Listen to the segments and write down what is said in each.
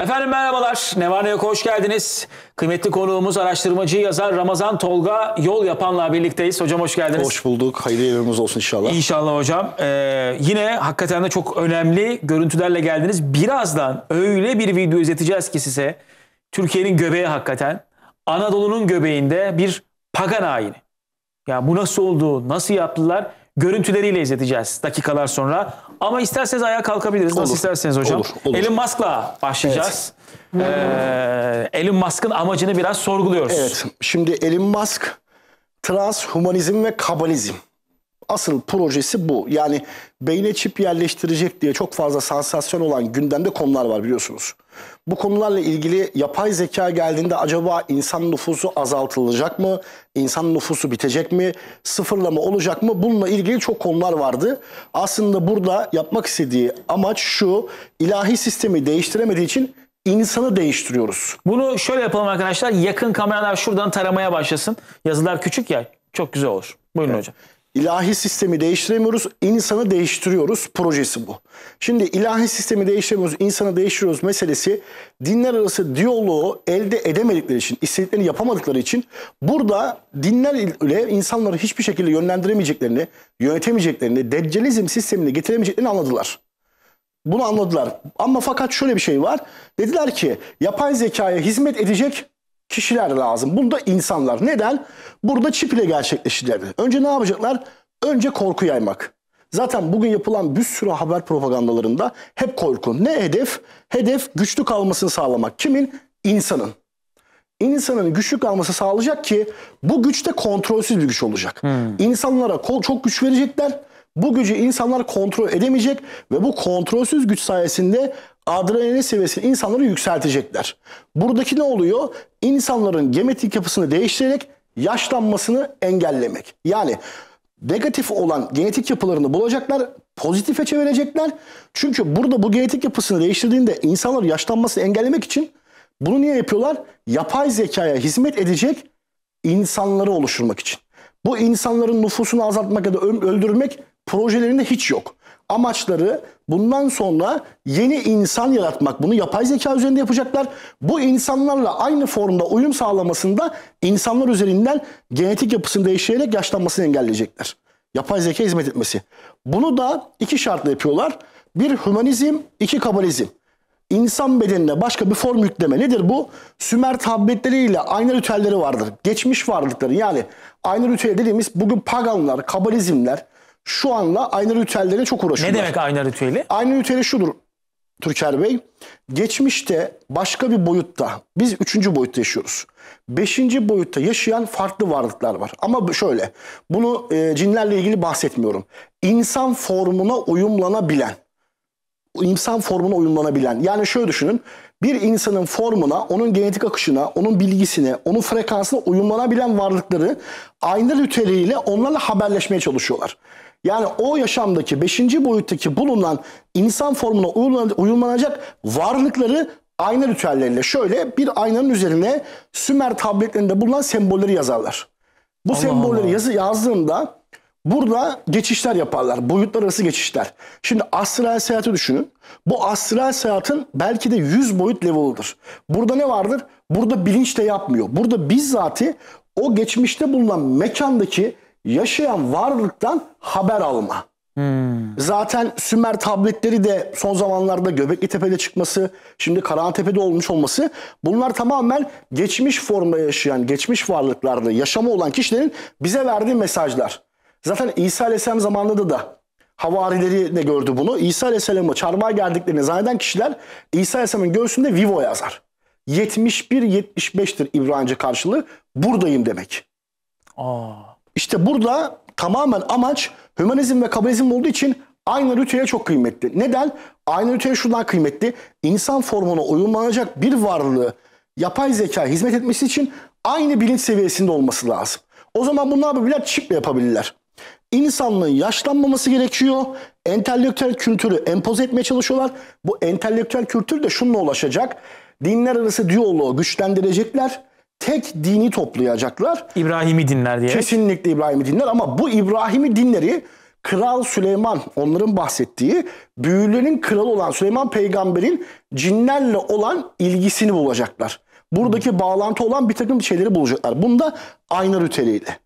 Efendim merhabalar. Ne var ne yok hoş geldiniz. Kıymetli konuğumuz araştırmacı yazar Ramazan Tolga Yol Yapan'la birlikteyiz. Hocam hoş geldiniz. Hoş bulduk. Hayırlı yayınlarımız olsun inşallah. İnşallah hocam. Ee, yine hakikaten de çok önemli görüntülerle geldiniz. Birazdan öyle bir video izleteceğiz ki size. Türkiye'nin göbeği hakikaten. Anadolu'nun göbeğinde bir pagan ayini. Ya yani bu nasıl oldu, nasıl yaptılar? görüntüleriyle izleteceğiz dakikalar sonra. Ama isterseniz ayağa kalkabiliriz. Olur. Nasıl isterseniz hocam. Olur, olur. Elon Musk'la başlayacağız. Evet. Ee, Elon Musk'ın amacını biraz sorguluyoruz. Evet. Şimdi Elon Musk transhumanizm ve kabalizm Asıl projesi bu. Yani beyne çip yerleştirecek diye çok fazla sansasyon olan gündemde konular var biliyorsunuz. Bu konularla ilgili yapay zeka geldiğinde acaba insan nüfusu azaltılacak mı? İnsan nüfusu bitecek mi? Sıfırlama olacak mı? Bununla ilgili çok konular vardı. Aslında burada yapmak istediği amaç şu. ilahi sistemi değiştiremediği için insanı değiştiriyoruz. Bunu şöyle yapalım arkadaşlar. Yakın kameralar şuradan taramaya başlasın. Yazılar küçük ya. Çok güzel olur. Buyurun evet. hocam. İlahi sistemi değiştiremiyoruz, insanı değiştiriyoruz projesi bu. Şimdi ilahi sistemi değiştiremiyoruz, insanı değiştiriyoruz meselesi dinler arası diyaloğu elde edemedikleri için, istediklerini yapamadıkları için burada dinler ile insanları hiçbir şekilde yönlendiremeyeceklerini, yönetemeyeceklerini, deccalizm sistemini getiremeyeceklerini anladılar. Bunu anladılar. Ama fakat şöyle bir şey var. Dediler ki yapay zekaya hizmet edecek kişiler lazım. Bunda insanlar. Neden? Burada çip ile gerçekleşirler. Önce ne yapacaklar? Önce korku yaymak. Zaten bugün yapılan bir sürü haber propagandalarında hep korku. Ne hedef? Hedef güçlü kalmasını sağlamak. Kimin? İnsanın. İnsanın güçlü kalması sağlayacak ki bu güç de kontrolsüz bir güç olacak. Hmm. İnsanlara çok güç verecekler. Bu gücü insanlar kontrol edemeyecek ve bu kontrolsüz güç sayesinde adrenalin seviyesini insanları yükseltecekler. Buradaki ne oluyor? İnsanların genetik yapısını değiştirerek yaşlanmasını engellemek. Yani negatif olan genetik yapılarını bulacaklar, pozitife çevirecekler. Çünkü burada bu genetik yapısını değiştirdiğinde insanlar yaşlanmasını engellemek için bunu niye yapıyorlar? Yapay zekaya hizmet edecek insanları oluşturmak için. Bu insanların nüfusunu azaltmak ya da öldürmek projelerinde hiç yok amaçları bundan sonra yeni insan yaratmak. Bunu yapay zeka üzerinde yapacaklar. Bu insanlarla aynı formda uyum sağlamasında insanlar üzerinden genetik yapısını değiştirerek yaşlanmasını engelleyecekler. Yapay zeka hizmet etmesi. Bunu da iki şartla yapıyorlar. Bir hümanizm, iki kabalizm. İnsan bedenine başka bir form yükleme nedir bu? Sümer tabletleriyle aynı ritüelleri vardır. Geçmiş varlıkları yani aynı ritüeli dediğimiz bugün paganlar, kabalizmler, şu anla aynı ritüellerine çok uğraşıyorlar. Ne demek aynı ritüeli? Aynı ritüeli şudur Türker Bey. Geçmişte başka bir boyutta, biz üçüncü boyutta yaşıyoruz. Beşinci boyutta yaşayan farklı varlıklar var. Ama şöyle, bunu e, cinlerle ilgili bahsetmiyorum. İnsan formuna uyumlanabilen, insan formuna uyumlanabilen. Yani şöyle düşünün, bir insanın formuna, onun genetik akışına, onun bilgisine, onun frekansına uyumlanabilen varlıkları aynı ritüeliyle onlarla haberleşmeye çalışıyorlar. Yani o yaşamdaki beşinci boyuttaki bulunan insan formuna uyulmanacak varlıkları ayna ritüelleriyle şöyle bir aynanın üzerine Sümer tabletlerinde bulunan sembolleri yazarlar. Bu Allah sembolleri Allah. yazı yazdığında burada geçişler yaparlar. Boyutlar arası geçişler. Şimdi astral seyahati düşünün. Bu astral seyahatin belki de 100 boyut level'ıdır. Burada ne vardır? Burada bilinç de yapmıyor. Burada bizzati o geçmişte bulunan mekandaki yaşayan varlıktan haber alma. Hmm. Zaten Sümer tabletleri de son zamanlarda Göbekli Tepe'de çıkması, şimdi Tepe'de olmuş olması bunlar tamamen geçmiş formda yaşayan, geçmiş varlıklarda yaşamı olan kişilerin bize verdiği mesajlar. Zaten İsa Aleyhisselam zamanında da havarileri de gördü bunu. İsa Aleyhisselam'ı çarmıha geldiklerini zanneden kişiler İsa Aleyhisselam'ın göğsünde Vivo yazar. 71-75'tir İbranice karşılığı buradayım demek. Aa. İşte burada tamamen amaç hümanizm ve kabalizm olduğu için aynı rütüye çok kıymetli. Neden? Aynı rütüye şundan kıymetli. İnsan formuna uyumlanacak bir varlığı yapay zeka hizmet etmesi için aynı bilinç seviyesinde olması lazım. O zaman bunu ne yapabilirler? Çiple yapabilirler. İnsanlığın yaşlanmaması gerekiyor. Entelektüel kültürü empoze etmeye çalışıyorlar. Bu entelektüel kültür de şununla ulaşacak. Dinler arası diyaloğu güçlendirecekler tek dini toplayacaklar. İbrahim'i dinler diye. Kesinlikle İbrahim'i dinler ama bu İbrahim'i dinleri Kral Süleyman onların bahsettiği büyülerin kralı olan Süleyman peygamberin cinlerle olan ilgisini bulacaklar. Buradaki bağlantı olan bir takım şeyleri bulacaklar. Bunda ayna rüteliyle.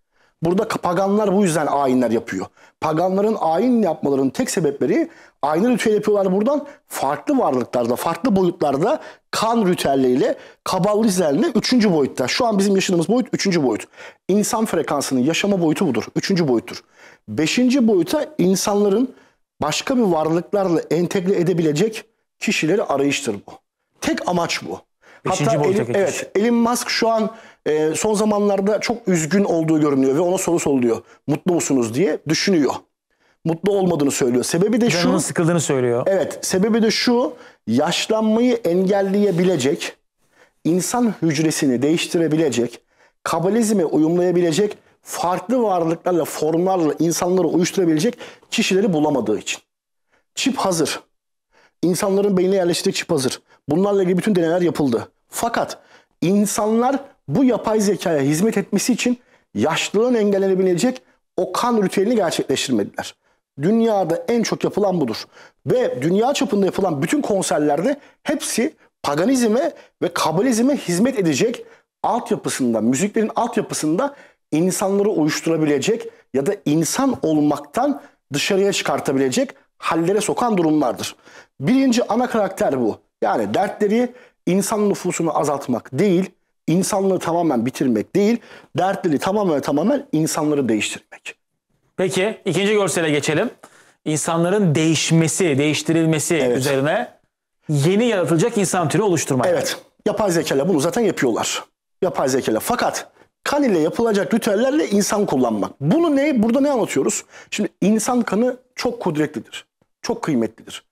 Burada paganlar bu yüzden ayinler yapıyor. Paganların ayin yapmalarının tek sebepleri aynı ritüel yapıyorlar buradan. Farklı varlıklarda, farklı boyutlarda kan ritüelleriyle, kabalizmle üçüncü boyutta. Şu an bizim yaşadığımız boyut üçüncü boyut. İnsan frekansının yaşama boyutu budur. Üçüncü boyuttur. Beşinci boyuta insanların başka bir varlıklarla entegre edebilecek kişileri arayıştır bu. Tek amaç bu. Beşinci Hatta Elon, evet, Elon Musk şu an e, son zamanlarda çok üzgün olduğu görünüyor ve ona soru soruluyor. Mutlu musunuz diye düşünüyor. Mutlu olmadığını söylüyor. Sebebi de şu. Canının sıkıldığını söylüyor. Evet. Sebebi de şu. Yaşlanmayı engelleyebilecek, insan hücresini değiştirebilecek, kabalizme uyumlayabilecek, farklı varlıklarla, formlarla insanları uyuşturabilecek kişileri bulamadığı için. Çip hazır. İnsanların beynine yerleştirecek çip hazır. Bunlarla ilgili bütün deneyler yapıldı. Fakat insanlar bu yapay zekaya hizmet etmesi için yaşlılığın engellenebilecek o kan ritüelini gerçekleştirmediler. Dünyada en çok yapılan budur. Ve dünya çapında yapılan bütün konserlerde hepsi paganizme ve kabalizme hizmet edecek altyapısında, müziklerin altyapısında insanları uyuşturabilecek ya da insan olmaktan dışarıya çıkartabilecek hallere sokan durumlardır. Birinci ana karakter bu. Yani dertleri insan nüfusunu azaltmak değil, insanlığı tamamen bitirmek değil, dertleri tamamen tamamen insanları değiştirmek. Peki ikinci görsele geçelim. İnsanların değişmesi, değiştirilmesi evet. üzerine yeni yaratılacak insan türü oluşturmak. Evet. Yapay zekayla bunu zaten yapıyorlar. Yapay zekayla. Fakat kan ile yapılacak ritüellerle insan kullanmak. Bunu ne? Burada ne anlatıyoruz? Şimdi insan kanı çok kudretlidir çok kıymetlidir.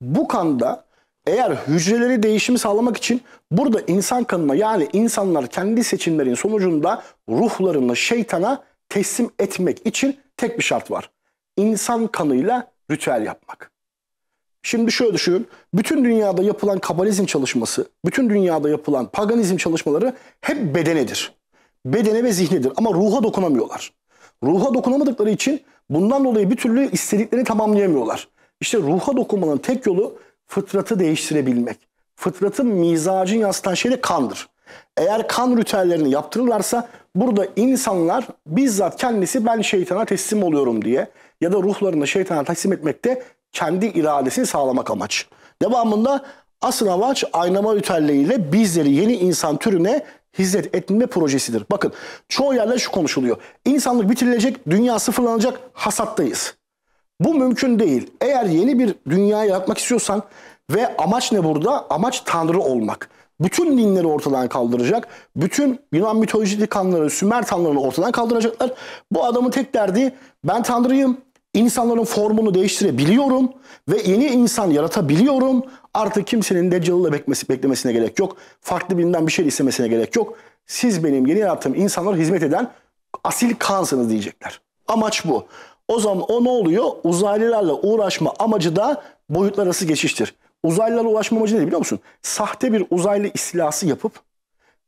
Bu kanda eğer hücreleri değişimi sağlamak için burada insan kanına yani insanlar kendi seçimlerin sonucunda ruhlarını şeytana teslim etmek için tek bir şart var. İnsan kanıyla ritüel yapmak. Şimdi şöyle düşünün. Bütün dünyada yapılan kabalizm çalışması, bütün dünyada yapılan paganizm çalışmaları hep bedenedir. Bedene ve zihnedir ama ruha dokunamıyorlar. Ruha dokunamadıkları için bundan dolayı bir türlü istediklerini tamamlayamıyorlar. İşte ruha dokunmanın tek yolu fıtratı değiştirebilmek. Fıtratın mizacın yansıtan şey de kandır. Eğer kan ritüellerini yaptırırlarsa burada insanlar bizzat kendisi ben şeytana teslim oluyorum diye ya da ruhlarını şeytana teslim etmekte kendi iradesini sağlamak amaç. Devamında asıl amaç aynama ritüelleriyle bizleri yeni insan türüne hizmet etme projesidir. Bakın çoğu yerlerde şu konuşuluyor. İnsanlık bitirilecek, dünya sıfırlanacak, hasattayız. Bu mümkün değil. Eğer yeni bir dünya yaratmak istiyorsan ve amaç ne burada? Amaç tanrı olmak. Bütün dinleri ortadan kaldıracak. Bütün Yunan mitolojili kanları, Sümer tanrılarını ortadan kaldıracaklar. Bu adamın tek derdi ben tanrıyım. İnsanların formunu değiştirebiliyorum ve yeni insan yaratabiliyorum. Artık kimsenin Deccal'ı beklemesi, beklemesine gerek yok. Farklı birinden bir şey istemesine gerek yok. Siz benim yeni yarattığım insanlara hizmet eden asil kansınız diyecekler. Amaç bu. O zaman o ne oluyor? Uzaylılarla uğraşma amacı da boyutlar arası geçiştir. Uzaylılarla uğraşma amacı ne biliyor musun? Sahte bir uzaylı istilası yapıp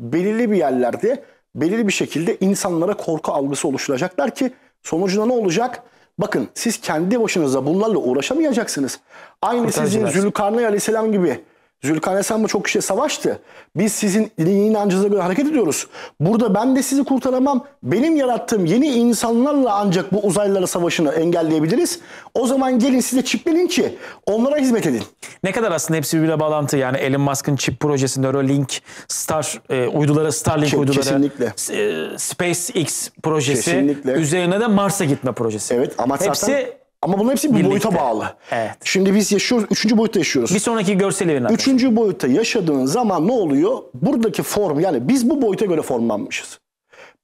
belirli bir yerlerde belirli bir şekilde insanlara korku algısı oluşturacaklar ki sonucunda ne olacak? Bakın siz kendi başınıza bunlarla uğraşamayacaksınız. Aynı Kurtarcılar. sizin Zülkarnay Aleyhisselam gibi Zülkarnesan çok kişiye savaştı. Biz sizin dini inancınıza göre hareket ediyoruz. Burada ben de sizi kurtaramam. Benim yarattığım yeni insanlarla ancak bu uzaylılara savaşını engelleyebiliriz. O zaman gelin size çiplenin ki onlara hizmet edin. Ne kadar aslında hepsi birbirine bağlantı. Yani Elon Musk'ın çip projesi, Neuralink, Star e, uyduları, Starlink Ke- uyduları. Kesinlikle. E, SpaceX projesi. Kesinlikle. Üzerine de Mars'a gitme projesi. Evet ama hepsi ama bunun hepsi bir Birlikte. boyuta bağlı. Evet. Şimdi biz yaşıyoruz, üçüncü boyutta yaşıyoruz. Bir sonraki görsel evin arkadaşlar. Üçüncü boyutta yaşadığın zaman ne oluyor? Buradaki form yani biz bu boyuta göre formlanmışız.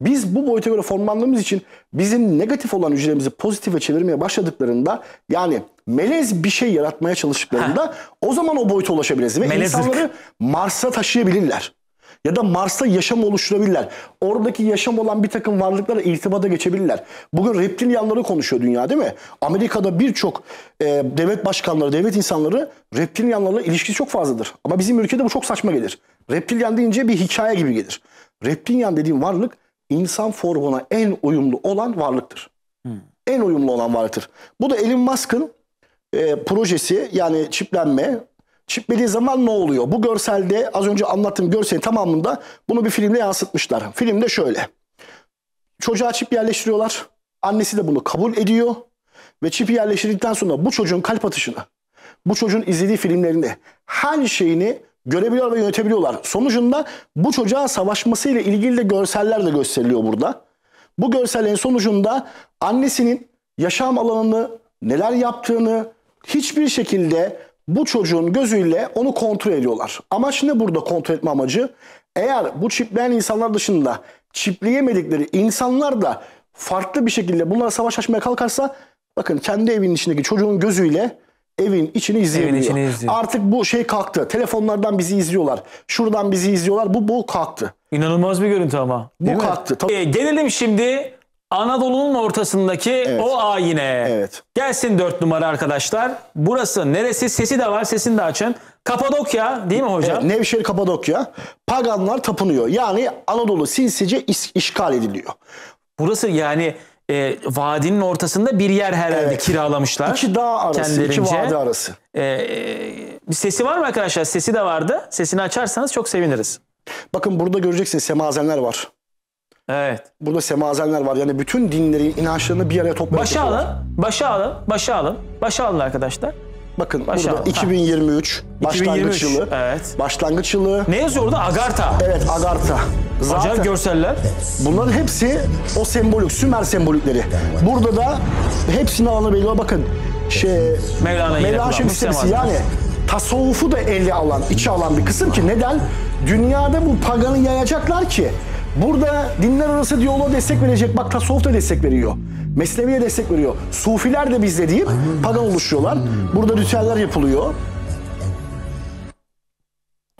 Biz bu boyuta göre formlandığımız için bizim negatif olan hücrelerimizi pozitife çevirmeye başladıklarında yani melez bir şey yaratmaya çalıştıklarında ha. o zaman o boyuta ulaşabiliriz. Ve Melezlik. insanları Mars'a taşıyabilirler. Ya da Mars'ta yaşam oluşturabilirler. Oradaki yaşam olan bir takım varlıklara irtibata geçebilirler. Bugün reptilyanları konuşuyor dünya değil mi? Amerika'da birçok e, devlet başkanları, devlet insanları reptilyanlarla ilişkisi çok fazladır. Ama bizim ülkede bu çok saçma gelir. Reptilyan deyince bir hikaye gibi gelir. Reptilyan dediğim varlık insan formuna en uyumlu olan varlıktır. Hmm. En uyumlu olan varlıktır. Bu da Elon Musk'ın e, projesi yani çiplenme çiplediği zaman ne oluyor? Bu görselde az önce anlattığım görselin tamamında bunu bir filmde yansıtmışlar. Filmde şöyle. Çocuğa çip yerleştiriyorlar. Annesi de bunu kabul ediyor. Ve çipi yerleştirdikten sonra bu çocuğun kalp atışını, bu çocuğun izlediği filmlerinde her şeyini görebiliyor ve yönetebiliyorlar. Sonucunda bu çocuğa savaşmasıyla ilgili de görseller de gösteriliyor burada. Bu görsellerin sonucunda annesinin yaşam alanını, neler yaptığını hiçbir şekilde bu çocuğun gözüyle onu kontrol ediyorlar. Amaç ne burada kontrol etme amacı? Eğer bu çipleyen insanlar dışında çipleyemedikleri insanlar da farklı bir şekilde bunlara savaş açmaya kalkarsa bakın kendi evinin içindeki çocuğun gözüyle evin içini izleyebiliyor. Evin içini Artık bu şey kalktı. Telefonlardan bizi izliyorlar. Şuradan bizi izliyorlar. Bu bu kalktı. İnanılmaz bir görüntü ama. Bu kalktı. Tabii. E, ee, gelelim şimdi Anadolu'nun ortasındaki evet. o ayine. Evet. Gelsin dört numara arkadaşlar. Burası neresi? Sesi de var. Sesini de açın. Kapadokya değil mi hocam? Evet, Nevşehir Kapadokya. Paganlar tapınıyor. Yani Anadolu sinsice is- işgal ediliyor. Burası yani e, vadinin ortasında bir yer herhalde evet. kiralamışlar. İki dağ arası, İki iki vadi arası. E, e, bir sesi var mı arkadaşlar? Sesi de vardı. Sesini açarsanız çok seviniriz. Bakın burada göreceksiniz semazenler var. Evet. Burada semazenler var. Yani bütün dinlerin inançlarını bir araya toplamak. Başa alın, başa alın, başa alın. Başa alın arkadaşlar. Bakın Başa burada 2023 ha. başlangıç 2023, yılı. Evet. Başlangıç yılı. Ne yazıyor orada? Agarta. Evet Agarta. Zaten Acayip görseller. Bunların hepsi o sembolik, Sümer sembolikleri. Burada da hepsini alanı belli. Bakın şey, Mevlana, Mevlana Şemsiyesi yani tasavvufu da ele alan, içe alan bir kısım ki neden? Dünyada bu paganı yayacaklar ki Burada dinler arası diyaloğa destek verecek. Bak tasavvuf da destek veriyor. Mesnevi'ye destek veriyor. Sufiler de bizde deyip pagan oluşuyorlar. Hmm. Burada ritüeller yapılıyor.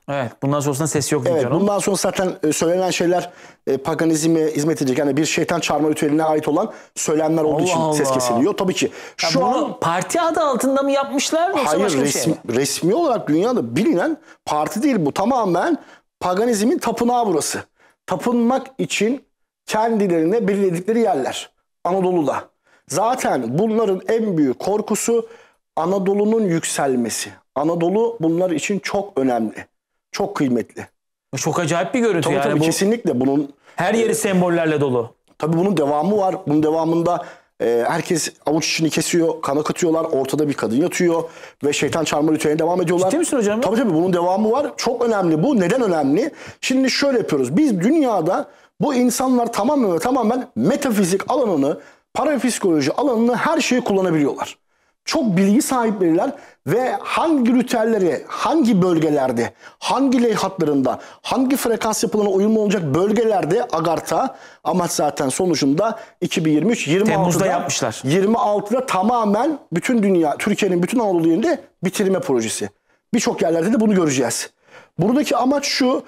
Evet, bundan sonrasında ses yok evet, Bundan sonra zaten e, söylenen şeyler e, paganizme hizmet edecek. Yani bir şeytan çağırma ritüeline ait olan söylemler olduğu Allah için Allah. ses kesiliyor. Tabii ki. Şu bunu an parti adı altında mı yapmışlar yoksa Hayır, başka resmi, şey resmi olarak dünyada bilinen parti değil bu. Tamamen paganizmin tapınağı burası tapınmak için kendilerine belirledikleri yerler Anadolu'da. Zaten bunların en büyük korkusu Anadolu'nun yükselmesi. Anadolu bunlar için çok önemli, çok kıymetli. Çok acayip bir görüntü tabii, yani. Tabii bu... kesinlikle bunun... Her yeri sembollerle dolu. Tabii bunun devamı var. Bunun devamında e, herkes avuç içini kesiyor, kan akıtıyorlar. Ortada bir kadın yatıyor ve şeytan çarmıha ritüeline devam ediyorlar. Ciddi misin hocam? Tabii tabii bunun devamı var. Çok önemli bu. Neden önemli? Şimdi şöyle yapıyoruz. Biz dünyada bu insanlar tamamen tamamen metafizik alanını, parapsikoloji alanını her şeyi kullanabiliyorlar çok bilgi sahipleriler ve hangi ritüelleri, hangi bölgelerde, hangi hatlarında, hangi frekans yapılarına uyumlu olacak bölgelerde agarta amaç zaten sonucunda 2023 26'da Temmuz'da yapmışlar. 26'da tamamen bütün dünya, Türkiye'nin bütün Anadolu yerinde bitirme projesi. Birçok yerlerde de bunu göreceğiz. Buradaki amaç şu,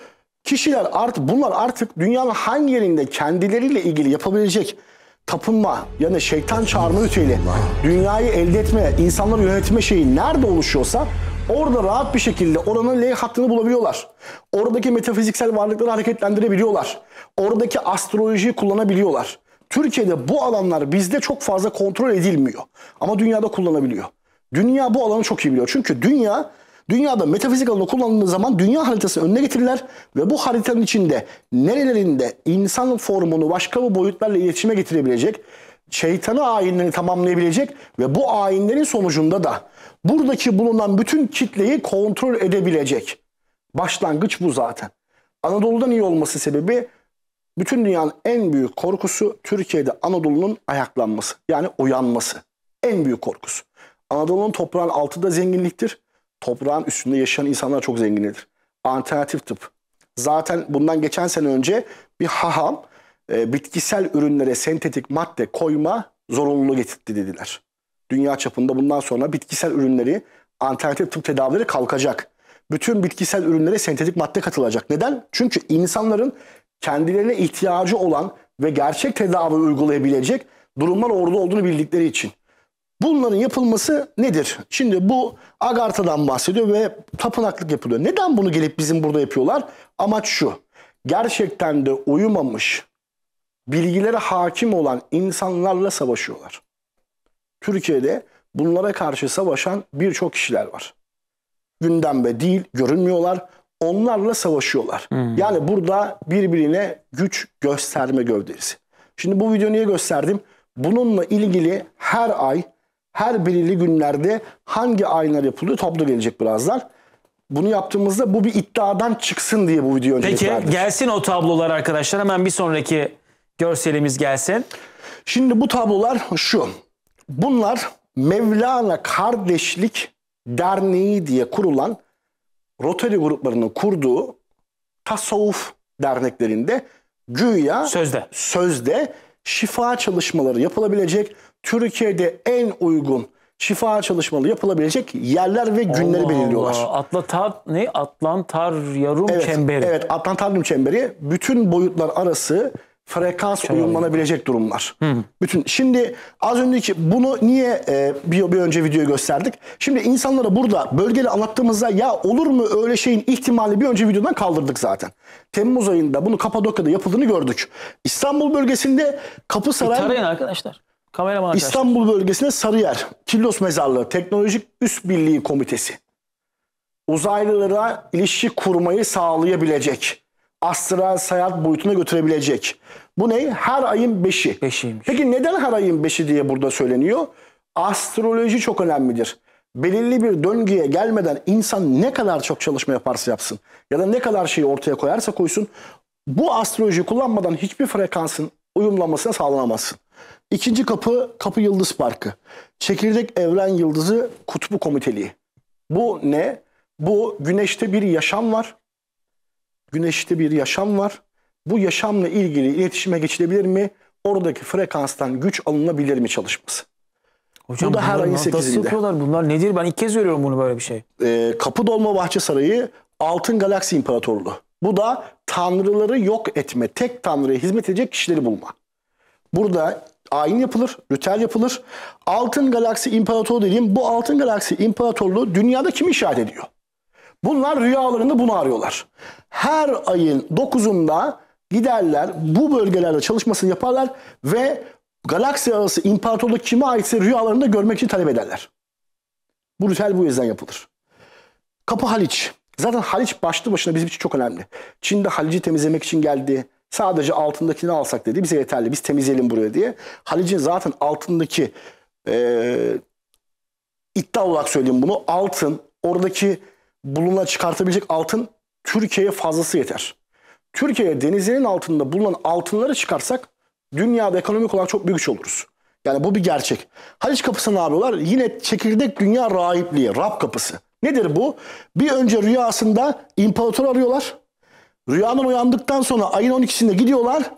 kişiler artık bunlar artık dünyanın hangi yerinde kendileriyle ilgili yapabilecek tapınma yani şeytan çağırma ritüeli dünyayı elde etme, insanları yönetme şeyi nerede oluşuyorsa orada rahat bir şekilde oranın L hattını bulabiliyorlar. Oradaki metafiziksel varlıkları hareketlendirebiliyorlar. Oradaki astrolojiyi kullanabiliyorlar. Türkiye'de bu alanlar bizde çok fazla kontrol edilmiyor. Ama dünyada kullanabiliyor. Dünya bu alanı çok iyi biliyor. Çünkü dünya Dünyada metafizik alanı kullanıldığı zaman dünya haritasını önüne getirirler ve bu haritanın içinde nerelerinde insan formunu başka bu boyutlarla iletişime getirebilecek, şeytanı ayinlerini tamamlayabilecek ve bu ayinlerin sonucunda da buradaki bulunan bütün kitleyi kontrol edebilecek. Başlangıç bu zaten. Anadolu'dan iyi olması sebebi bütün dünyanın en büyük korkusu Türkiye'de Anadolu'nun ayaklanması. Yani uyanması. En büyük korkusu. Anadolu'nun toprağın altı zenginliktir toprağın üstünde yaşayan insanlar çok zengindir. Alternatif tıp. Zaten bundan geçen sene önce bir haham e, bitkisel ürünlere sentetik madde koyma zorunluluğu getirdi dediler. Dünya çapında bundan sonra bitkisel ürünleri alternatif tıp tedavileri kalkacak. Bütün bitkisel ürünlere sentetik madde katılacak. Neden? Çünkü insanların kendilerine ihtiyacı olan ve gerçek tedavi uygulayabilecek durumlar orada olduğunu bildikleri için. Bunların yapılması nedir? Şimdi bu Agartha'dan bahsediyor ve tapınaklık yapılıyor. Neden bunu gelip bizim burada yapıyorlar? Amaç şu. Gerçekten de uyumamış, bilgilere hakim olan insanlarla savaşıyorlar. Türkiye'de bunlara karşı savaşan birçok kişiler var. Gündemde değil, görünmüyorlar. Onlarla savaşıyorlar. Hmm. Yani burada birbirine güç gösterme gövdesi. Şimdi bu videoyu niye gösterdim? Bununla ilgili her ay her belirli günlerde hangi ayinler yapılıyor tablo gelecek birazdan. Bunu yaptığımızda bu bir iddiadan çıksın diye bu video öncelik Peki verdik. gelsin o tablolar arkadaşlar hemen bir sonraki görselimiz gelsin. Şimdi bu tablolar şu. Bunlar Mevlana Kardeşlik Derneği diye kurulan Rotary gruplarının kurduğu tasavvuf derneklerinde güya sözde, sözde şifa çalışmaları yapılabilecek Türkiye'de en uygun şifa çalışmaları yapılabilecek yerler ve günleri Allah belirliyorlar. Allah. Atlatar ne? yarım. evet, çemberi. Evet, yarım çemberi bütün boyutlar arası frekans Şöyle uyumlanabilecek durumlar. Hı. Bütün şimdi az önceki bunu niye e, bir, bir önce videoyu gösterdik? Şimdi insanlara burada bölgeli anlattığımızda ya olur mu öyle şeyin ihtimali bir önce videodan kaldırdık zaten. Temmuz ayında bunu Kapadokya'da yapıldığını gördük. İstanbul bölgesinde Kapısaray... Bir e, tarayın arkadaşlar. Kameraman arkadaşlar. İstanbul bölgesinde Sarıyer, Kilos Mezarlığı Teknolojik Üst Birliği Komitesi. Uzaylılara ilişki kurmayı sağlayabilecek. Astral seyahat boyutuna götürebilecek. Bu ne? Her ayın 5'i. 5'iymiş. Peki neden her ayın 5'i diye burada söyleniyor? Astroloji çok önemlidir. Belirli bir döngüye gelmeden insan ne kadar çok çalışma yaparsa yapsın ya da ne kadar şeyi ortaya koyarsa koysun bu astroloji kullanmadan hiçbir frekansın uyumlanmasına sağlanamazsın. İkinci kapı, kapı yıldız parkı. Çekirdek evren yıldızı kutbu komiteliği. Bu ne? Bu güneşte bir yaşam var. Güneşte bir yaşam var. Bu yaşamla ilgili iletişime geçilebilir mi? Oradaki frekanstan güç alınabilir mi çalışması? Hocam, bu da her ayın 8'inde. Nasıl bunlar? Nedir? Ben ilk kez görüyorum bunu böyle bir şey. Ee, Kapı Dolma Bahçe Sarayı Altın Galaksi İmparatorluğu. Bu da tanrıları yok etme, tek tanrıya hizmet edecek kişileri bulma. Burada ayin yapılır, ritüel yapılır. Altın Galaksi İmparatoru dediğim bu Altın Galaksi İmparatorluğu dünyada kimi işaret ediyor? Bunlar rüyalarında bunu arıyorlar. Her ayın 9'unda giderler bu bölgelerde çalışmasını yaparlar ve galaksi arası imparatorluk kime aitse rüyalarında görmek için talep ederler. Bu ritüel bu yüzden yapılır. Kapı Haliç. Zaten Haliç başlı başına bizim için çok önemli. Çin'de Halic'i temizlemek için geldi. Sadece altındakini alsak dedi bize yeterli. Biz temizleyelim buraya diye. Halic'in zaten altındaki e, iddia olarak söyleyeyim bunu. Altın oradaki bulunan çıkartabilecek altın Türkiye'ye fazlası yeter. Türkiye'ye denizlerin altında bulunan altınları çıkarsak dünyada ekonomik olarak çok büyük güç oluruz. Yani bu bir gerçek. Haliç kapısını ne yapıyorlar? Yine çekirdek dünya rahipliği, Rab kapısı. Nedir bu? Bir önce rüyasında imparator arıyorlar. Rüyadan uyandıktan sonra ayın 12'sinde gidiyorlar.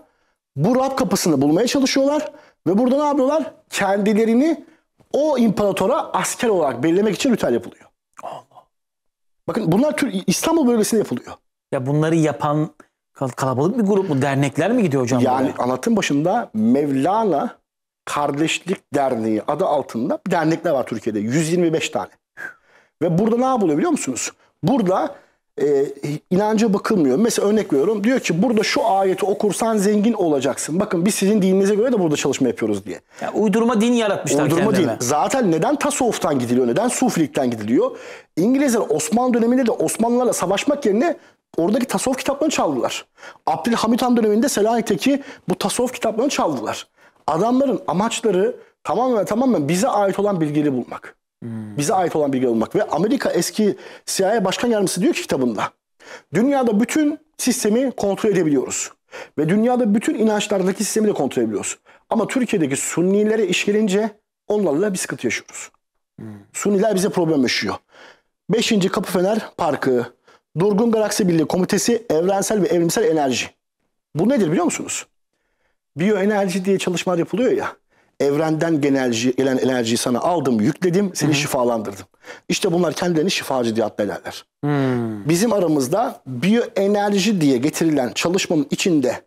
Bu Rab kapısını bulmaya çalışıyorlar. Ve burada ne yapıyorlar? Kendilerini o imparatora asker olarak belirlemek için ritüel yapılıyor. Allah. Bakın bunlar tür İstanbul bölgesinde yapılıyor. Ya bunları yapan kalabalık bir grup mu? Dernekler mi gidiyor hocam? Yani buraya? anlatım başında Mevlana Kardeşlik Derneği adı altında dernekler var Türkiye'de. 125 tane. Ve burada ne yapılıyor biliyor musunuz? Burada e, inanca bakılmıyor. Mesela örnek veriyorum. Diyor ki burada şu ayeti okursan zengin olacaksın. Bakın biz sizin dininize göre de burada çalışma yapıyoruz diye. Yani uydurma din yaratmışlar Uydurma kendine. din. Zaten neden tasavvuftan gidiliyor? Neden sufilikten gidiliyor? İngilizler Osmanlı döneminde de Osmanlılarla savaşmak yerine oradaki tasavvuf kitaplarını çaldılar. Abdülhamit Han döneminde Selanik'teki bu tasavvuf kitaplarını çaldılar. Adamların amaçları tamamen tamamen bize ait olan bilgileri bulmak. Hmm. Bize ait olan bilgi alınmak ve Amerika eski CIA Başkan Yardımcısı diyor ki kitabında dünyada bütün sistemi kontrol edebiliyoruz. Ve dünyada bütün inançlardaki sistemi de kontrol edebiliyoruz. Ama Türkiye'deki Sunnilere iş gelince onlarla bir sıkıntı yaşıyoruz. Hmm. Sunniler bize problem yaşıyor. Beşinci Kapı Fener Parkı, Durgun Galaksi Birliği Komitesi, Evrensel ve Evrimsel Enerji. Bu nedir biliyor musunuz? Biyoenerji diye çalışmalar yapılıyor ya evrenden genelci, gelen enerjiyi sana aldım, yükledim, seni Hı -hı. şifalandırdım. İşte bunlar kendilerini şifacı diye addelerler. Hmm. Bizim aramızda biyoenerji diye getirilen çalışmanın içinde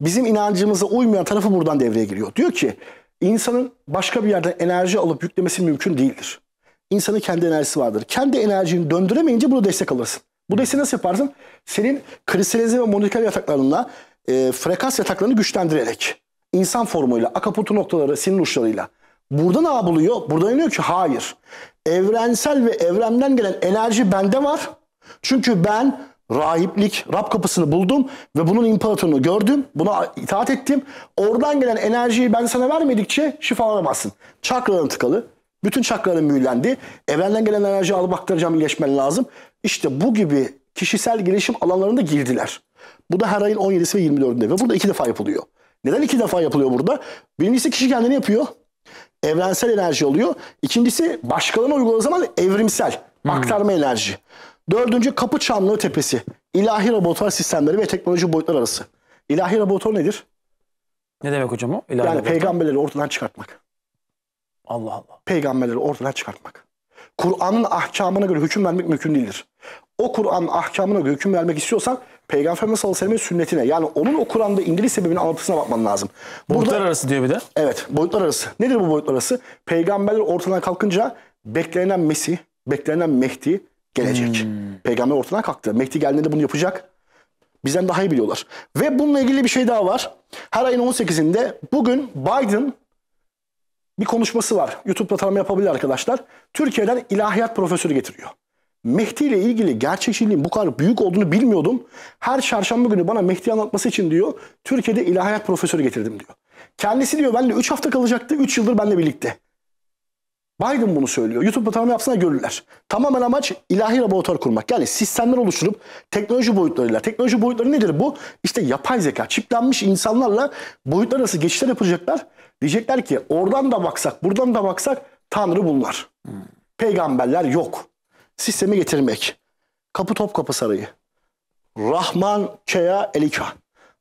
bizim inancımıza uymayan tarafı buradan devreye giriyor. Diyor ki insanın başka bir yerden enerji alıp yüklemesi mümkün değildir. İnsanın kendi enerjisi vardır. Kendi enerjini döndüremeyince bunu destek alırsın. Bu desteği nasıl yaparsın? Senin kristalize ve monokal yataklarınla e, frekans yataklarını güçlendirerek insan formuyla, akaputu noktaları, sinir uçlarıyla. Burada ne yapılıyor? Burada deniyor ki hayır. Evrensel ve evrenden gelen enerji bende var. Çünkü ben rahiplik, Rab kapısını buldum ve bunun imparatorunu gördüm. Buna itaat ettim. Oradan gelen enerjiyi ben sana vermedikçe şifalanamazsın. Çakraların tıkalı. Bütün çakraların büyülendi. Evrenden gelen enerji alıp aktaracağım iyileşmen lazım. İşte bu gibi kişisel gelişim alanlarında girdiler. Bu da her ayın 17'si ve 24'ünde ve burada iki defa yapılıyor. Neden iki defa yapılıyor burada? Birincisi kişi kendini yapıyor. Evrensel enerji oluyor. İkincisi başkalarına uyguladığı zaman evrimsel. Hmm. Aktarma hmm. enerji. Dördüncü kapı çamlığı tepesi. İlahi laboratuvar sistemleri ve teknoloji boyutları arası. İlahi laboratuvar nedir? Ne demek hocam o? İlahi yani laboratuvar. peygamberleri ortadan çıkartmak. Allah Allah. Peygamberleri ortadan çıkartmak. Kur'an'ın ahkamına göre hüküm vermek mümkün değildir. O Kur'an ahkamına göre hüküm vermek istiyorsan Peygamberimiz sallallahu aleyhi ve sünnetine yani onun o Kur'an'da İngiliz sebebinin anlatısına bakman lazım. Burada, boyutlar arası diyor bir de. Evet boyutlar arası. Nedir bu boyutlar arası? Peygamberler ortadan kalkınca beklenen Mesih, beklenen Mehdi gelecek. Hmm. Peygamber ortadan kalktı. Mehdi geldiğinde bunu yapacak. Bizden daha iyi biliyorlar. Ve bununla ilgili bir şey daha var. Her ayın 18'inde bugün Biden bir konuşması var. YouTube'da tarama yapabilir arkadaşlar. Türkiye'den ilahiyat profesörü getiriyor. Mehdi ile ilgili gerçekçiliğin bu kadar büyük olduğunu bilmiyordum. Her çarşamba günü bana Mehdi anlatması için diyor Türkiye'de ilahiyat profesörü getirdim diyor. Kendisi diyor benimle 3 hafta kalacaktı 3 yıldır benimle birlikte. Biden bunu söylüyor. YouTube tamam yapsana görürler. Tamamen amaç ilahi laboratuvar kurmak. Yani sistemler oluşturup teknoloji boyutlarıyla. Teknoloji boyutları nedir bu? İşte yapay zeka. Çiplenmiş insanlarla boyutlar arası geçişler yapacaklar. Diyecekler ki oradan da baksak, buradan da baksak Tanrı bunlar. Hmm. Peygamberler yok sistemi getirmek. Kapı top kapı Sarayı. Rahman Keya Elika.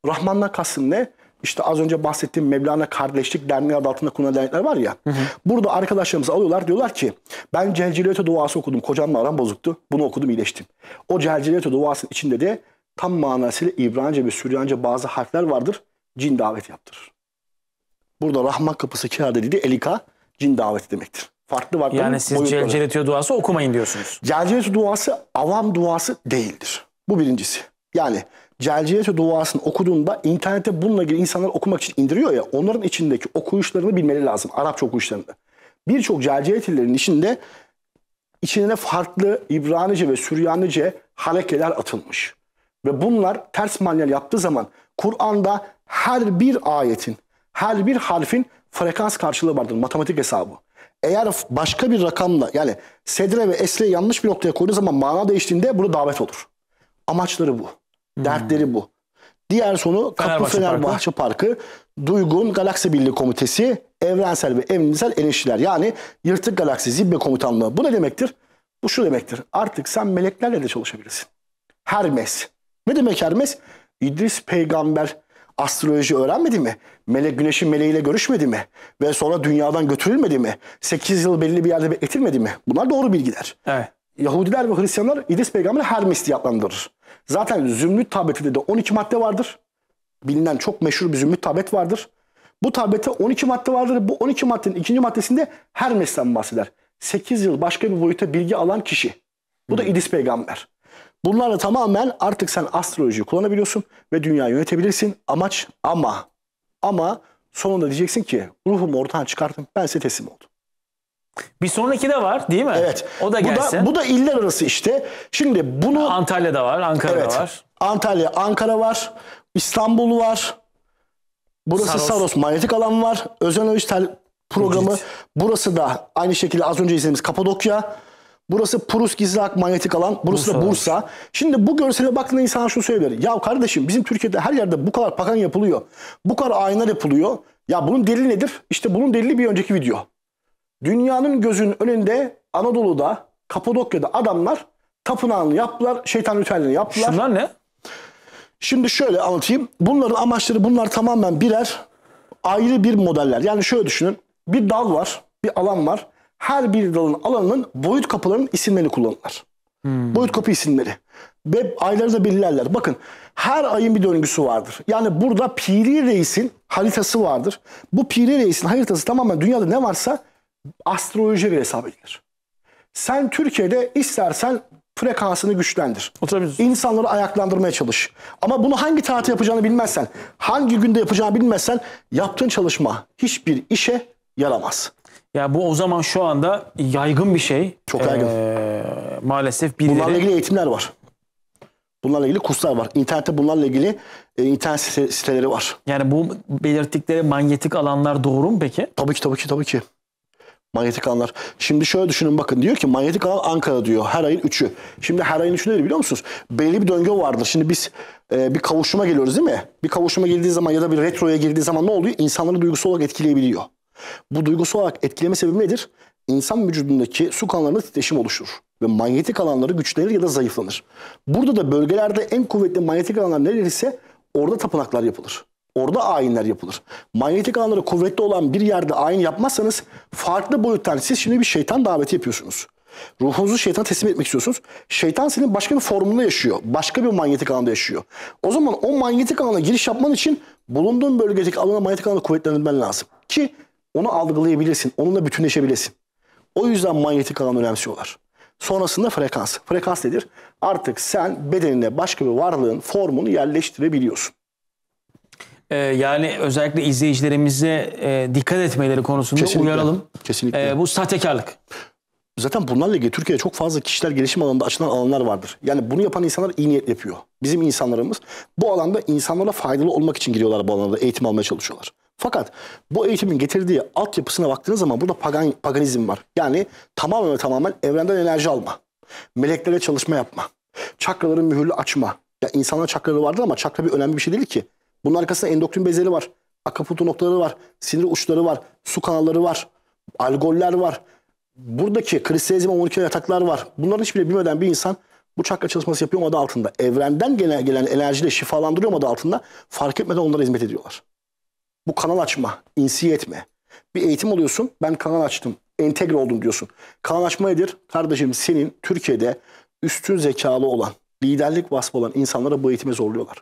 Rahman'la kastın ne? İşte az önce bahsettiğim Mevlana Kardeşlik Derneği adı altında kurulan dernekler var ya. Hı hı. Burada arkadaşlarımız alıyorlar diyorlar ki ben Celciliyete duası okudum. Kocamla aram bozuktu. Bunu okudum iyileştim. O Celciliyete duasının içinde de tam manasıyla İbranice ve Süryanice bazı harfler vardır. Cin davet yaptırır. Burada Rahman kapısı kâr dediği de Elika cin daveti demektir farklı farklı Yani siz Celceletio duası okumayın diyorsunuz. Celceletio duası avam duası değildir. Bu birincisi. Yani Celceletio duasını okuduğunda internette bununla ilgili insanlar okumak için indiriyor ya onların içindeki okuyuşlarını bilmeli lazım. Arapça okuyuşlarını. Birçok Celceletililerin içinde içine farklı İbranice ve Süryanice harekeler atılmış. Ve bunlar ters manyal yaptığı zaman Kur'an'da her bir ayetin, her bir harfin frekans karşılığı vardır. Matematik hesabı eğer başka bir rakamla yani Sedre ve Esre'yi yanlış bir noktaya koyduğu zaman mana değiştiğinde bu da davet olur. Amaçları bu. Hmm. Dertleri bu. Diğer sonu Kapı Fenerbahçe Parkı. Parkı, Duygun Galaksi Birliği Komitesi, Evrensel ve Evrimsel Eleştiler. Yani Yırtık Galaksi Zibbe Komutanlığı. Bu ne demektir? Bu şu demektir. Artık sen meleklerle de çalışabilirsin. Hermes. Ne demek Hermes? İdris peygamber astroloji öğrenmedi mi? Melek güneşin meleğiyle görüşmedi mi? Ve sonra dünyadan götürülmedi mi? 8 yıl belli bir yerde bekletilmedi mi? Bunlar doğru bilgiler. Evet. Yahudiler ve Hristiyanlar İdris peygamberi Hermes diye adlandırır. Zaten Zümrüt tabletinde de 12 madde vardır. Bilinen çok meşhur bir Zümrüt tablet vardır. Bu tablette 12 madde vardır. Bu 12 maddenin ikinci maddesinde Hermes'ten bahseder. 8 yıl başka bir boyuta bilgi alan kişi. Bu da hmm. İdris peygamber. Bunlarla tamamen artık sen astrolojiyi kullanabiliyorsun ve dünyayı yönetebilirsin. Amaç ama ama sonunda diyeceksin ki ruhumu ortadan çıkarttım ben size teslim oldum. Bir sonraki de var değil mi? Evet. O da gelsin. Bu da, bu da iller arası işte. Şimdi bunu... Antalya'da var, Ankara'da evet, var. Antalya, Ankara var, İstanbul var. Burası Saros, Saros manyetik alan var. Özen Öğüstel programı. Mucit. Burası da aynı şekilde az önce izlediğimiz Kapadokya. Burası Prus gizli ak manyetik alan. Burası Bursa. da Bursa. Şimdi bu görsele baktığında insan şunu söyler. Ya kardeşim bizim Türkiye'de her yerde bu kadar pakan yapılıyor. Bu kadar ayna yapılıyor. Ya bunun delili nedir? İşte bunun delili bir önceki video. Dünyanın gözünün önünde Anadolu'da, Kapadokya'da adamlar tapınağını yaptılar, şeytan ritüellerini yaptılar. Şunlar ne? Şimdi şöyle anlatayım. Bunların amaçları bunlar tamamen birer ayrı bir modeller. Yani şöyle düşünün. Bir dal var, bir alan var her bir dalın alanının boyut kapılarının isimlerini kullanırlar. Hmm. Boyut kapı isimleri. Ve ayları da belirlerler. Bakın her ayın bir döngüsü vardır. Yani burada Piri Reis'in haritası vardır. Bu Piri Reis'in haritası tamamen dünyada ne varsa astrolojiye göre hesap edilir. Sen Türkiye'de istersen frekansını güçlendir. Otobüs. İnsanları ayaklandırmaya çalış. Ama bunu hangi tarihte yapacağını bilmezsen, hangi günde yapacağını bilmezsen yaptığın çalışma hiçbir işe yaramaz. Ya bu o zaman şu anda yaygın bir şey. Çok yaygın. Ee, maalesef birileri... Bunlarla ilgili eğitimler var. Bunlarla ilgili kurslar var. İnternette bunlarla ilgili e, internet siteleri var. Yani bu belirttikleri manyetik alanlar doğru mu peki? Tabii ki tabii ki tabii ki. Manyetik alanlar. Şimdi şöyle düşünün bakın diyor ki manyetik alan Ankara diyor her ayın 3'ü. Şimdi her ayın 3'ü nedir biliyor musunuz? Belli bir döngü vardır. Şimdi biz e, bir kavuşuma geliyoruz değil mi? Bir kavuşuma girdiği zaman ya da bir retroya girdiği zaman ne oluyor? İnsanları duygusal olarak etkileyebiliyor. Bu duygusal olarak etkileme sebebi nedir? İnsan vücudundaki su kanallarında titreşim oluşur ve manyetik alanları güçlenir ya da zayıflanır. Burada da bölgelerde en kuvvetli manyetik alanlar neler ise orada tapınaklar yapılır. Orada ayinler yapılır. Manyetik alanları kuvvetli olan bir yerde ayin yapmazsanız farklı boyuttan siz şimdi bir şeytan daveti yapıyorsunuz. Ruhunuzu şeytana teslim etmek istiyorsunuz. Şeytan senin başka bir formunda yaşıyor. Başka bir manyetik alanda yaşıyor. O zaman o manyetik alana giriş yapman için bulunduğun bölgedeki alana manyetik alanı kuvvetlendirmen lazım. Ki onu algılayabilirsin. Onunla bütünleşebilirsin. O yüzden manyetik alan önemsiyorlar. Sonrasında frekans. Frekans nedir? Artık sen bedenine başka bir varlığın formunu yerleştirebiliyorsun. Ee, yani özellikle izleyicilerimize e, dikkat etmeleri konusunda kesinlikle, uyaralım. Kesinlikle. E, bu sahtekarlık. Zaten bunlarla ilgili Türkiye'de çok fazla kişiler gelişim alanında açılan alanlar vardır. Yani bunu yapan insanlar iyi niyet yapıyor. Bizim insanlarımız bu alanda insanlara faydalı olmak için giriyorlar bu alanda eğitim almaya çalışıyorlar. Fakat bu eğitimin getirdiği altyapısına baktığınız zaman burada pagan, paganizm var. Yani tamamen ve tamamen evrenden enerji alma. Meleklere çalışma yapma. Çakraların mühürlü açma. Ya insanların çakraları vardır ama çakra bir önemli bir şey değil ki. Bunun arkasında endokrin bezleri var. Akapuntu noktaları var. Sinir uçları var. Su kanalları var. Algoller var buradaki kristalizma 12 yataklar var. Bunların hiçbirini bilmeden bir insan bu çakra çalışması yapıyor adı altında. Evrenden gelen, gelen enerjiyle şifalandırıyor adı altında. Fark etmeden onlara hizmet ediyorlar. Bu kanal açma, insiye etme. Bir eğitim oluyorsun. Ben kanal açtım. Entegre oldum diyorsun. Kanal açma nedir? Kardeşim senin Türkiye'de üstün zekalı olan, liderlik vasfı olan insanlara bu eğitime zorluyorlar.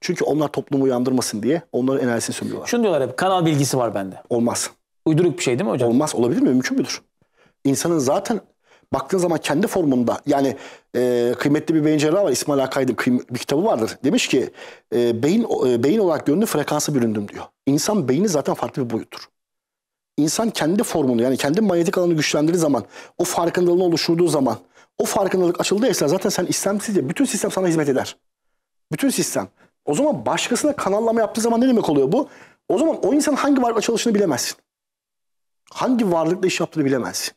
Çünkü onlar toplumu uyandırmasın diye onların enerjisini sömürüyorlar. Şunu diyorlar hep kanal bilgisi var bende. Olmaz. Uyduruk bir şey değil mi hocam? Olmaz. Olabilir mi? Mümkün müdür? insanın zaten baktığın zaman kendi formunda yani e, kıymetli bir beyin cerrahı var İsmail Akay'ın bir kitabı vardır. Demiş ki e, beyin e, beyin olarak göründü frekansı büründüm diyor. İnsan beyni zaten farklı bir boyuttur. İnsan kendi formunu yani kendi manyetik alanını güçlendirdiği zaman o farkındalığın oluşturduğu zaman o farkındalık açıldıysa zaten sen istemsizce bütün sistem sana hizmet eder. Bütün sistem. O zaman başkasına kanallama yaptığı zaman ne demek oluyor bu? O zaman o insan hangi varlıkla çalıştığını bilemezsin. Hangi varlıkla iş yaptığını bilemezsin.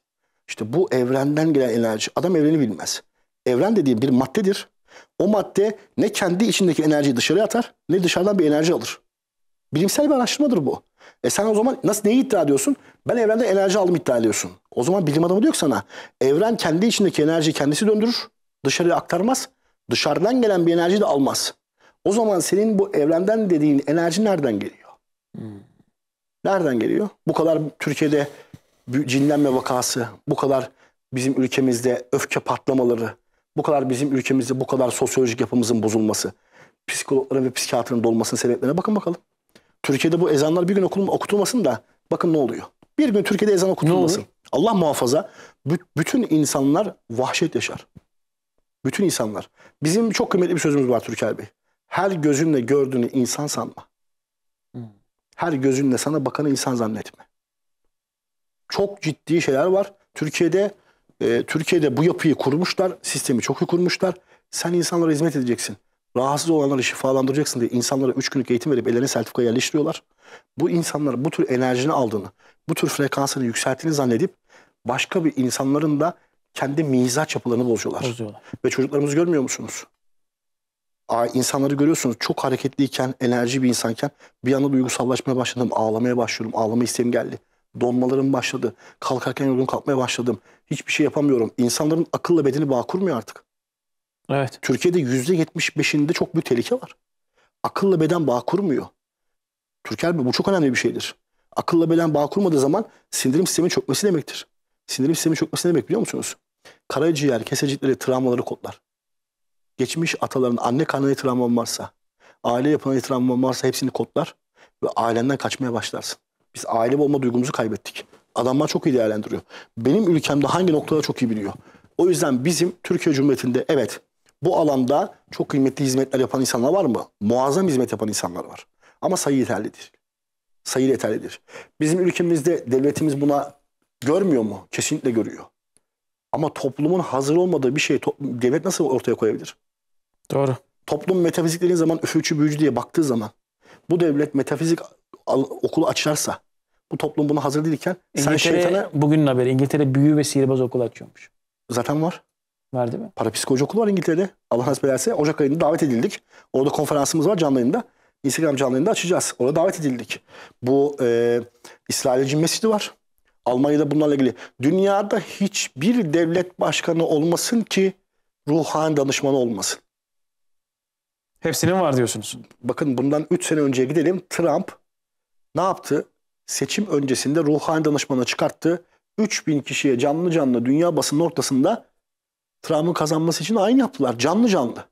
İşte bu evrenden gelen enerji. Adam evreni bilmez. Evren dediğim bir maddedir. O madde ne kendi içindeki enerjiyi dışarıya atar ne dışarıdan bir enerji alır. Bilimsel bir araştırmadır bu. E sen o zaman nasıl neyi iddia ediyorsun? Ben evrenden enerji aldım iddia ediyorsun. O zaman bilim adamı diyor ki sana evren kendi içindeki enerjiyi kendisi döndürür. Dışarıya aktarmaz. Dışarıdan gelen bir enerji de almaz. O zaman senin bu evrenden dediğin enerji nereden geliyor? Hmm. Nereden geliyor? Bu kadar Türkiye'de cinlenme vakası, bu kadar bizim ülkemizde öfke patlamaları, bu kadar bizim ülkemizde bu kadar sosyolojik yapımızın bozulması, psikologların ve psikiyatrın dolmasının sebeplerine bakın bakalım. Türkiye'de bu ezanlar bir gün okulun okutulmasın da bakın ne oluyor. Bir gün Türkiye'de ezan okutulmasın. Allah muhafaza bütün insanlar vahşet yaşar. Bütün insanlar. Bizim çok kıymetli bir sözümüz var Türker Bey. Her gözünle gördüğünü insan sanma. Hmm. Her gözünle sana bakanı insan zannetme çok ciddi şeyler var. Türkiye'de e, Türkiye'de bu yapıyı kurmuşlar, sistemi çok iyi kurmuşlar. Sen insanlara hizmet edeceksin. Rahatsız olanları şifalandıracaksın diye insanlara 3 günlük eğitim verip ellerine sertifika yerleştiriyorlar. Bu insanlar bu tür enerjini aldığını, bu tür frekansını yükselttiğini zannedip başka bir insanların da kendi mizaç yapılarını bozuyorlar. bozuyorlar. Ve çocuklarımızı görmüyor musunuz? Aa, insanları görüyorsunuz çok hareketliyken, enerji bir insanken bir anda duygusallaşmaya başladım, ağlamaya başlıyorum, ağlama isteğim geldi. Donmalarım başladı. Kalkarken yorgun kalkmaya başladım. Hiçbir şey yapamıyorum. İnsanların akılla bedeni bağ kurmuyor artık. Evet. Türkiye'de yüzde %75'inde çok büyük tehlike var. Akılla beden bağ kurmuyor. Türker Bey bu çok önemli bir şeydir. Akılla beden bağ kurmadığı zaman sindirim sistemi çökmesi demektir. Sindirim sistemi çökmesi demek biliyor musunuz? Karaciğer, kesecikleri, travmaları kodlar. Geçmiş ataların anne kanına travman varsa, aile yapılan travman varsa hepsini kodlar ve ailenden kaçmaya başlarsın. Biz aile olma duygumuzu kaybettik. Adamlar çok iyi değerlendiriyor. Benim ülkemde hangi noktada çok iyi biliyor. O yüzden bizim Türkiye Cumhuriyeti'nde evet bu alanda çok kıymetli hizmetler yapan insanlar var mı? Muazzam hizmet yapan insanlar var. Ama sayı yeterlidir. Sayı yeterlidir. Bizim ülkemizde devletimiz buna görmüyor mu? Kesinlikle görüyor. Ama toplumun hazır olmadığı bir şey devlet nasıl ortaya koyabilir? Doğru. Toplum metafizik dediğin zaman üfücü büyücü diye baktığı zaman bu devlet metafizik okulu açarsa bu toplum buna hazır değilken İngiltere, sen şeytana... Bugünün haberi İngiltere büyü ve sihirbaz okulu açıyormuş. Zaten var. Var değil mi? Parapsikoloji okulu var İngiltere'de. Allah nasip ederse Ocak ayında davet edildik. Orada konferansımız var canlı yayında. Instagram canlı yayında açacağız. Orada davet edildik. Bu e, İsrail'e cin mescidi var. Almanya'da bunlarla ilgili. Dünyada hiçbir devlet başkanı olmasın ki ruhani danışmanı olmasın. Hepsinin var diyorsunuz. Bakın bundan 3 sene önce gidelim. Trump ne yaptı? seçim öncesinde ruhani danışmanı çıkarttı. 3000 kişiye canlı canlı dünya basının ortasında Trump'ın kazanması için aynı yaptılar. Canlı canlı.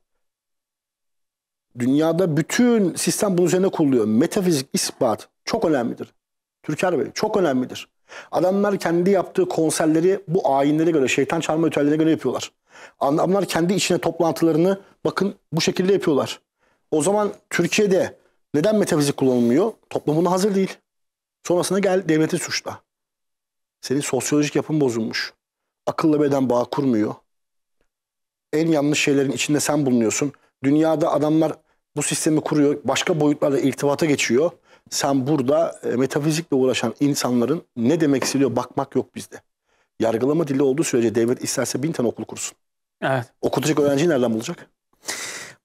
Dünyada bütün sistem bunun üzerine kuruluyor. Metafizik ispat çok önemlidir. Türker Bey çok önemlidir. Adamlar kendi yaptığı konserleri bu ayinlere göre, şeytan çarma ritüellerine göre yapıyorlar. Adamlar kendi içine toplantılarını bakın bu şekilde yapıyorlar. O zaman Türkiye'de neden metafizik kullanılmıyor? Toplum hazır değil. Sonrasında gel devleti suçla. Senin sosyolojik yapın bozulmuş. Akılla beden bağ kurmuyor. En yanlış şeylerin içinde sen bulunuyorsun. Dünyada adamlar bu sistemi kuruyor. Başka boyutlarla irtibata geçiyor. Sen burada e, metafizikle uğraşan insanların ne demek istiyor bakmak yok bizde. Yargılama dili olduğu sürece devlet isterse bin tane okul kursun. Evet. Okutacak öğrenciyi nereden bulacak?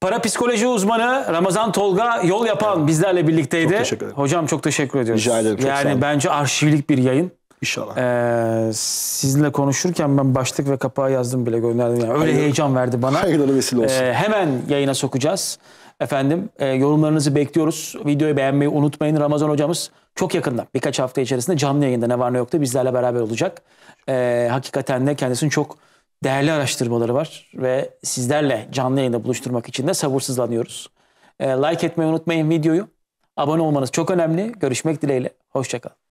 Para psikoloji uzmanı Ramazan Tolga yol yapan bizlerle birlikteydi. Çok teşekkür ederim. Hocam çok teşekkür ediyoruz. Rica ederim. Çok yani bence arşivlik bir yayın. İnşallah. Ee, sizinle konuşurken ben başlık ve kapağı yazdım bile gönderdim. Yani öyle heyecan verdi bana. Hayırlı vesile olsun. Ee, hemen yayına sokacağız. Efendim e, yorumlarınızı bekliyoruz. Videoyu beğenmeyi unutmayın. Ramazan hocamız çok yakında birkaç hafta içerisinde canlı yayında ne var ne yok da bizlerle beraber olacak. Ee, hakikaten de kendisini çok değerli araştırmaları var ve sizlerle canlı yayında buluşturmak için de sabırsızlanıyoruz. Ee, like etmeyi unutmayın videoyu. Abone olmanız çok önemli. Görüşmek dileğiyle. Hoşçakalın.